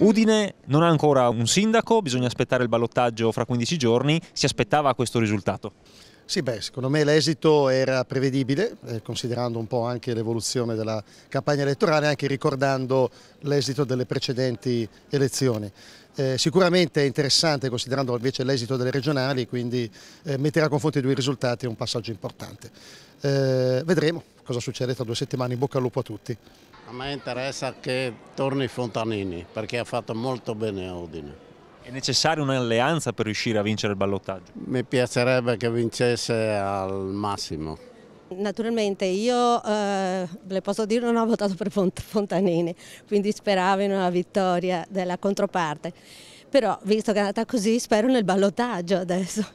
Udine non ha ancora un sindaco, bisogna aspettare il ballottaggio fra 15 giorni, si aspettava questo risultato. Sì, beh, secondo me l'esito era prevedibile, eh, considerando un po' anche l'evoluzione della campagna elettorale, anche ricordando l'esito delle precedenti elezioni. Eh, sicuramente è interessante considerando invece l'esito delle regionali, quindi eh, mettere a confronto i due risultati è un passaggio importante. Eh, vedremo cosa succede tra due settimane, in bocca al lupo a tutti. A me interessa che torni Fontanini, perché ha fatto molto bene a Udine. È necessaria un'alleanza per riuscire a vincere il ballottaggio? Mi piacerebbe che vincesse al massimo. Naturalmente io, eh, le posso dire, non ho votato per Fontanini, quindi speravo in una vittoria della controparte. Però, visto che è andata così, spero nel ballottaggio adesso.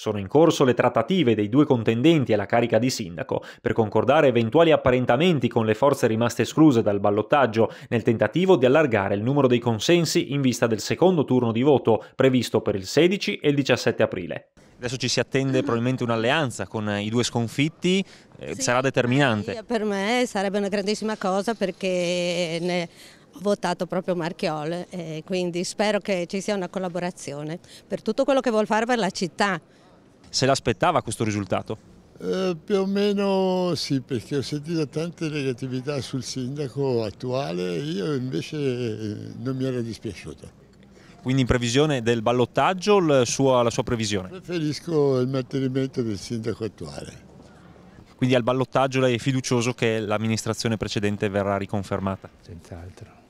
Sono in corso le trattative dei due contendenti alla carica di sindaco per concordare eventuali apparentamenti con le forze rimaste escluse dal ballottaggio nel tentativo di allargare il numero dei consensi in vista del secondo turno di voto previsto per il 16 e il 17 aprile. Adesso ci si attende probabilmente un'alleanza con i due sconfitti, eh, sì, sarà determinante. Eh, per me sarebbe una grandissima cosa perché ne ho votato proprio Marchiol, eh, quindi spero che ci sia una collaborazione per tutto quello che vuol fare per la città se l'aspettava questo risultato? Eh, più o meno sì, perché ho sentito tante negatività sul sindaco attuale, io invece eh, non mi era dispiaciuto. Quindi in previsione del ballottaggio la sua, la sua previsione? Preferisco il mantenimento del sindaco attuale. Quindi al ballottaggio lei è fiducioso che l'amministrazione precedente verrà riconfermata? Senz'altro.